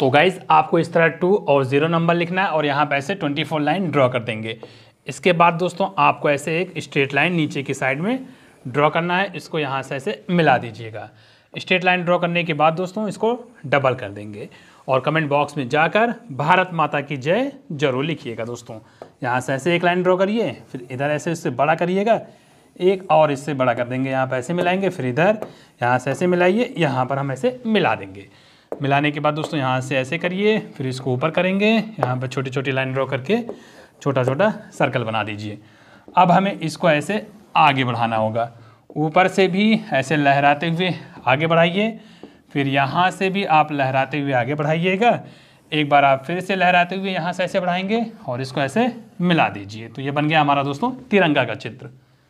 तो गाइज आपको इस तरह टू और ज़ीरो नंबर लिखना है और यहाँ पर ऐसे ट्वेंटी फोर लाइन ड्रॉ कर देंगे इसके बाद दोस्तों आपको ऐसे एक स्ट्रेट लाइन नीचे की साइड में ड्रॉ करना है इसको यहाँ से ऐसे मिला दीजिएगा स्ट्रेट लाइन ड्रॉ करने के बाद दोस्तों इसको डबल कर देंगे और कमेंट बॉक्स में जाकर भारत माता की जय जरूर लिखिएगा दोस्तों यहाँ से ऐसे एक लाइन ड्रॉ करिए फिर इधर ऐसे इससे बड़ा करिएगा एक और इससे बड़ा कर देंगे यहाँ पर ऐसे मिलाएंगे फिर इधर यहाँ से ऐसे मिलाइए यहाँ पर हम ऐसे मिला देंगे मिलाने के बाद दोस्तों यहाँ से ऐसे करिए फिर इसको ऊपर करेंगे यहाँ पर छोटी छोटी लाइन ड्रॉ करके छोटा छोटा सर्कल बना दीजिए अब हमें इसको ऐसे आगे बढ़ाना होगा ऊपर से भी ऐसे लहराते हुए आगे बढ़ाइए फिर यहाँ से भी आप लहराते हुए आगे बढ़ाइएगा एक बार आप फिर से लहराते हुए यहाँ से ऐसे बढ़ाएंगे और इसको ऐसे मिला दीजिए तो ये बन गया हमारा दोस्तों तिरंगा का चित्र